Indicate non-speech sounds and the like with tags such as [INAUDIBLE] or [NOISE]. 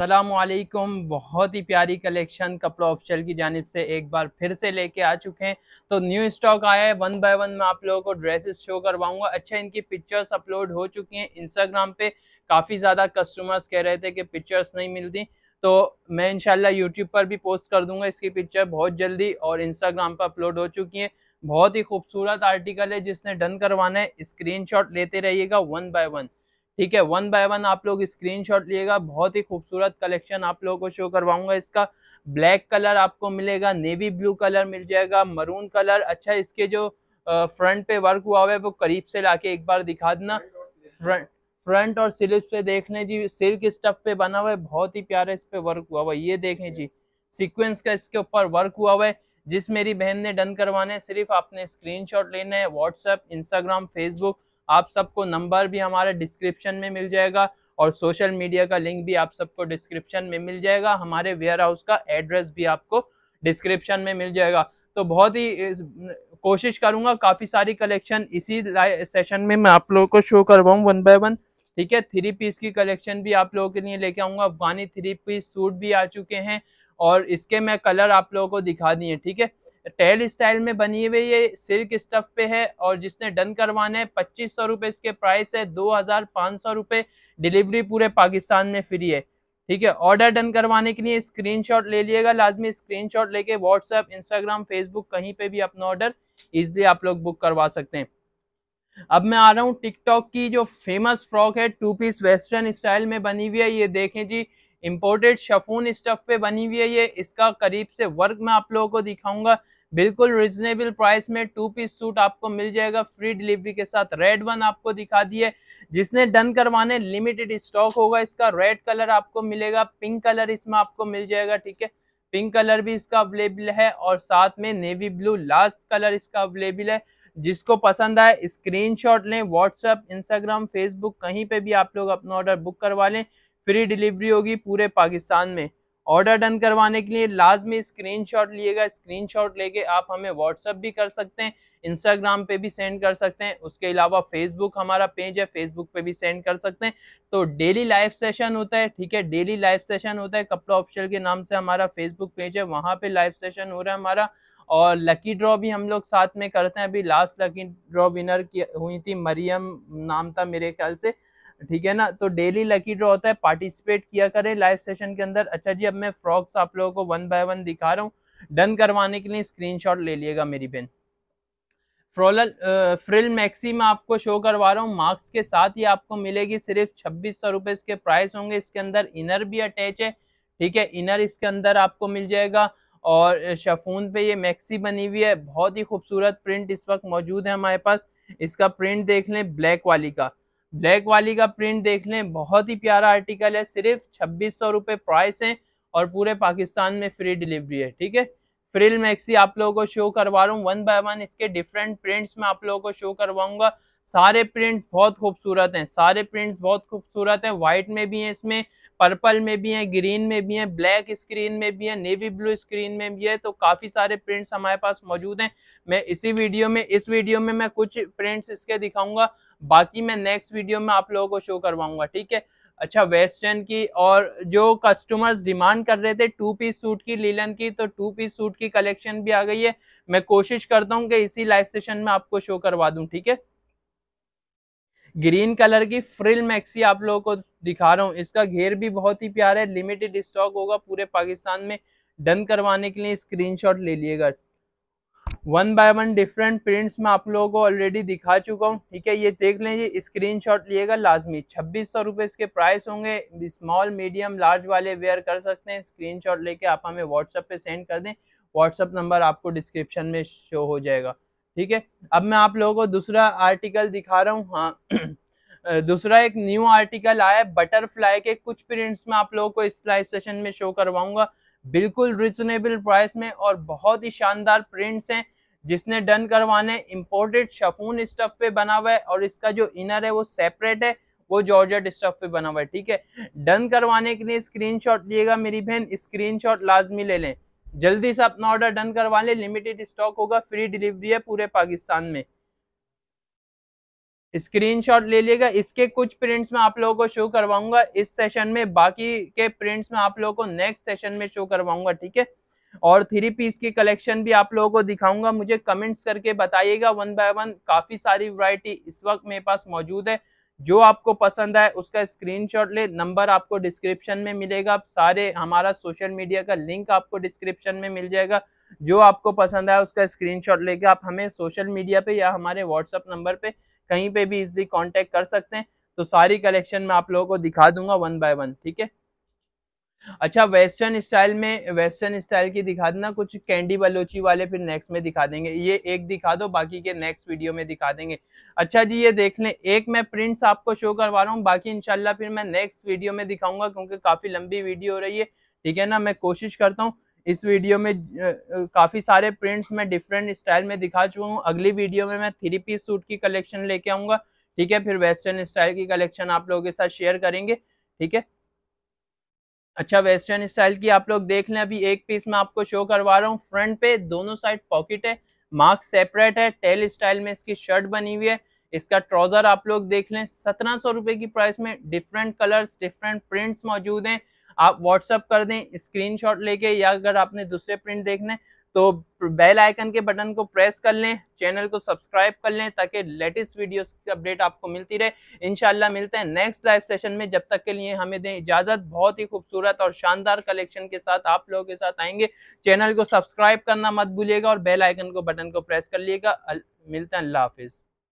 असलकुम बहुत ही प्यारी कलेक्शन कपड़ा ऑफिशल की जानब से एक बार फिर से लेके आ चुके हैं तो न्यू स्टॉक आया है वन बाय वन मैं आप लोगों को ड्रेसेस शो करवाऊंगा अच्छा इनकी पिक्चर्स अपलोड हो चुकी हैं इंस्टाग्राम पे काफ़ी ज़्यादा कस्टमर्स कह रहे थे कि पिक्चर्स नहीं मिलती तो मैं इनशाला यूट्यूब पर भी पोस्ट कर दूंगा इसकी पिक्चर बहुत जल्दी और इंस्टाग्राम पर अपलोड हो चुकी है बहुत ही खूबसूरत आर्टिकल है जिसने डन करवाना है स्क्रीन लेते रहिएगा वन बाय वन ठीक है वन बाय वन आप लोग स्क्रीन शॉट लिएगा बहुत ही खूबसूरत कलेक्शन आप लोगों को शो करवाऊंगा इसका ब्लैक कलर आपको मिलेगा नेवी ब्लू कलर मिल जाएगा मरून कलर अच्छा इसके जो फ्रंट पे वर्क हुआ हुआ है वो करीब से लाके एक बार दिखा देना फ्रंट फ्रंट और सिल्क पे देखने जी सिल्क स्टफ पे बना हुआ है बहुत ही प्यारा इस पे वर्क हुआ हुआ है ये देखें जी सीक्वेंस का इसके ऊपर वर्क हुआ हुआ है जिस मेरी बहन ने डन करवाने सिर्फ आपने स्क्रीनशॉट लेना है व्हाट्सएप इंस्टाग्राम फेसबुक आप सबको नंबर भी हमारे डिस्क्रिप्शन में मिल जाएगा और सोशल मीडिया का लिंक भी आप सबको डिस्क्रिप्शन में मिल जाएगा हमारे वेयर हाउस का एड्रेस भी आपको डिस्क्रिप्शन में मिल जाएगा तो बहुत ही कोशिश करूंगा काफ़ी सारी कलेक्शन इसी सेशन में मैं आप लोगों को शो करवाऊँ वन बाय वन ठीक है थ्री पीस की कलेक्शन भी आप लोगों के लिए लेके आऊंगा अफगानी थ्री पीस सूट भी आ चुके हैं और इसके मैं कलर आप लोगों को दिखा दिए ठीक है टेल स्टाइल में बनी हुई ये सिल्क स्टफ पे है और जिसने डन करवाना है पच्चीस सौ रुपये इसके प्राइस है दो हज़ार पाँच सौ रुपये डिलीवरी पूरे पाकिस्तान में फ्री है ठीक है ऑर्डर डन करवाने के लिए स्क्रीनशॉट ले लिएगा लाजमी स्क्रीनशॉट लेके व्हाट्सएप इंस्टाग्राम फेसबुक कहीं पे भी अपना ऑर्डर इजली आप लोग बुक करवा सकते हैं अब मैं आ रहा हूँ टिकटॉक की जो फेमस फ्रॉक है टू पीस वेस्टर्न स्टाइल में बनी हुई है ये देखें जी इम्पोर्टेड शफून स्टफ पे बनी हुई है ये इसका करीब से वर्क मैं आप लोगों को दिखाऊंगा बिल्कुल रिजनेबल प्राइस में टू पीस सूट आपको मिल जाएगा फ्री डिलीवरी के साथ रेड वन आपको दिखा दिए जिसने डन करवाने लिमिटेड स्टॉक होगा इसका रेड कलर आपको मिलेगा पिंक कलर इसमें आपको मिल जाएगा ठीक है पिंक कलर भी इसका अवेलेबल है और साथ में नेवी ब्लू लास्ट कलर इसका अवेलेबल है जिसको पसंद आए स्क्रीनशॉट लें व्हाट्सएप इंस्टाग्राम फेसबुक कहीं पे भी आप लोग अपना ऑर्डर बुक करवा लें फ्री डिलीवरी होगी पूरे पाकिस्तान में ऑर्डर डन करवाने के लिए लाजमी स्क्रीन शॉट लिएगा स्क्रीन शॉट लेके आप हमें व्हाट्सअप भी कर सकते हैं इंस्टाग्राम पे भी सेंड कर सकते हैं उसके अलावा फेसबुक हमारा पेज है फेसबुक पे भी सेंड कर सकते हैं तो डेली लाइव सेशन होता है ठीक है डेली लाइव सेशन होता है कपड़ा ऑफिशियल के नाम से हमारा फेसबुक पेज है वहाँ पे लाइव सेशन हो रहा है हमारा और लकी ड्रॉ भी हम लोग साथ में करते हैं अभी लास्ट लकी ड्रॉ विनर की हुई थी मरियम नाम था मेरे ख्याल से ठीक है ना तो डेली लकी ड्रॉ होता है पार्टिसिपेट किया करें लाइव सेशन के अंदर अच्छा जी अब मैं फ्रॉक्स आप लोगों को वन बाय वन दिखा रहा हूँ डन करवाने के लिए स्क्रीनशॉट ले लिएगा मेरी बहन फ्रोलल फ्रिल मैक्सी में आपको शो करवा रहा हूँ मार्क्स के साथ ही आपको मिलेगी सिर्फ छब्बीस सौ रुपए इसके प्राइस होंगे इसके अंदर इनर भी अटैच है ठीक है इनर इसके अंदर आपको मिल जाएगा और शफून पे ये मैक्सी बनी हुई है बहुत ही खूबसूरत प्रिंट इस वक्त मौजूद है हमारे पास इसका प्रिंट देख लें ब्लैक वाली का ब्लैक वाली का प्रिंट देख लें बहुत ही प्यारा आर्टिकल है सिर्फ छब्बीस सौ रुपये प्राइस है और पूरे पाकिस्तान में फ्री डिलीवरी है ठीक है फ्रिल मैक्सी आप लोगों को शो करवा रहा हूँ वन बाय वन इसके डिफरेंट प्रिंट्स में आप लोगों को शो करवाऊंगा सारे प्रिंट्स बहुत खूबसूरत हैं सारे प्रिंट्स बहुत खूबसूरत हैं वाइट में भी हैं इसमें पर्पल में भी हैं ग्रीन में भी हैं ब्लैक स्क्रीन में भी हैं नेवी ब्लू स्क्रीन में भी है तो काफ़ी सारे प्रिंट्स हमारे पास मौजूद हैं मैं इसी वीडियो में इस वीडियो में मैं कुछ प्रिंट्स इसके दिखाऊंगा बाकी मैं नेक्स्ट वीडियो में आप लोगों को शो करवाऊंगा ठीक है अच्छा वेस्टर्न की और जो कस्टमर्स डिमांड कर रहे थे टू पीस सूट की लीलन की तो टू पीस सूट की कलेक्शन भी आ गई है मैं कोशिश करता हूँ कि इसी लाइव सेशन में आपको शो करवा दूँ ठीक है ग्रीन कलर की फ्रिल मैक्सी आप लोगों को दिखा रहा हूँ इसका घेर भी बहुत ही प्यारा है लिमिटेड स्टॉक होगा पूरे पाकिस्तान में डन करवाने के लिए स्क्रीनशॉट ले लिएगा one by one different prints में आप लोगों को ऑलरेडी दिखा चुका हूँ ठीक है ये देख लीजिए स्क्रीन शॉट लिएगा लाजमी छब्बीस सौ रुपए इसके प्राइस होंगे स्मॉल मीडियम लार्ज वाले वेयर कर सकते हैं स्क्रीन शॉट लेके आप हमें व्हाट्सएप पे सेंड कर दें व्हाट्सएप नंबर आपको डिस्क्रिप्शन में शो हो जाएगा ठीक है अब मैं आप लोगों को दूसरा आर्टिकल दिखा रहा हूँ हाँ [CLEARS THROAT] दूसरा एक न्यू आर्टिकल आया बटरफ्लाई के कुछ प्रिंट्स में आप लोगों को इस लाइव सेशन में शो करवाऊंगा बिल्कुल रिजनेबल प्राइस में और बहुत ही शानदार प्रिंट्स हैं जिसने डन करवाने इम्पोर्टेड शफून स्टफ पे बना हुआ है और इसका जो इनर है वो सेपरेट है वो जॉर्ज स्टफ पे बना हुआ है ठीक है डन करवाने के लिए स्क्रीन लिएगा मेरी बहन स्क्रीन लाजमी ले लें जल्दी से अपना ऑर्डर डन करवा लें लिमिटेड स्टॉक होगा फ्री डिलीवरी है पूरे पाकिस्तान में स्क्रीनशॉट ले लीजिएगा इसके कुछ प्रिंट्स में आप लोगों को शो करवाऊंगा इस सेशन में बाकी के प्रिंट्स में आप लोगों को नेक्स्ट सेशन में शो करवाऊंगा ठीक है और थ्री पीस की कलेक्शन भी आप लोगों को दिखाऊंगा मुझे कमेंट्स करके बताइएगा वन बाय वन काफी सारी वैरायटी इस वक्त मेरे पास मौजूद है जो आपको पसंद आए उसका स्क्रीनशॉट ले नंबर आपको डिस्क्रिप्शन में मिलेगा सारे हमारा सोशल मीडिया का लिंक आपको डिस्क्रिप्शन में मिल जाएगा जो आपको पसंद आए उसका स्क्रीनशॉट लेके आप हमें सोशल मीडिया पे या हमारे व्हाट्सअप नंबर पे कहीं पे भी इजली कांटेक्ट कर सकते हैं तो सारी कलेक्शन मैं आप लोगों को दिखा दूंगा वन बाय वन ठीक है अच्छा वेस्टर्न स्टाइल में वेस्टर्न स्टाइल की दिखा देना कुछ कैंडी बलोची वाले फिर नेक्स्ट में दिखा देंगे ये एक दिखा दो बाकी के नेक्स्ट वीडियो में दिखा देंगे अच्छा जी ये देख लें एक मैं प्रिंट्स आपको शो करवा रहा हूँ बाकी इनशाला फिर मैं नेक्स्ट वीडियो में दिखाऊंगा क्योंकि काफ़ी लंबी वीडियो हो रही है ठीक है ना मैं कोशिश करता हूँ इस वीडियो में काफ़ी सारे प्रिंट्स मैं डिफरेंट स्टाइल में दिखा चुका हूँ अगली वीडियो में मैं थ्री पीस सूट की कलेक्शन लेके आऊंगा ठीक है फिर वेस्टर्न स्टाइल की कलेक्शन आप लोगों के साथ शेयर करेंगे ठीक है अच्छा वेस्टर्न स्टाइल की आप लोग देख लें अभी एक पीस में आपको शो करवा रहा हूँ फ्रंट पे दोनों साइड पॉकेट है मार्क सेपरेट है टेल स्टाइल में इसकी शर्ट बनी हुई है इसका ट्राउजर आप लोग देख लें सत्रह सौ रुपए की प्राइस में डिफरेंट कलर्स डिफरेंट प्रिंट्स मौजूद हैं आप व्हाट्सअप कर दें स्क्रीनशॉट लेके या अगर आपने दूसरे प्रिंट देखने तो बेल आइकन के बटन को प्रेस कर लें चैनल को सब्सक्राइब कर लें ताकि लेटेस्ट वीडियोस की अपडेट आपको मिलती रहे इनशाला मिलते हैं नेक्स्ट लाइव सेशन में जब तक के लिए हमें दें इजाज़त बहुत ही खूबसूरत और शानदार कलेक्शन के साथ आप लोगों के साथ आएंगे चैनल को सब्सक्राइब करना मत भूलिएगा और बेल आइकन को बटन को प्रेस कर लीजिएगा मिलते हैं अल्लाह हाफिज़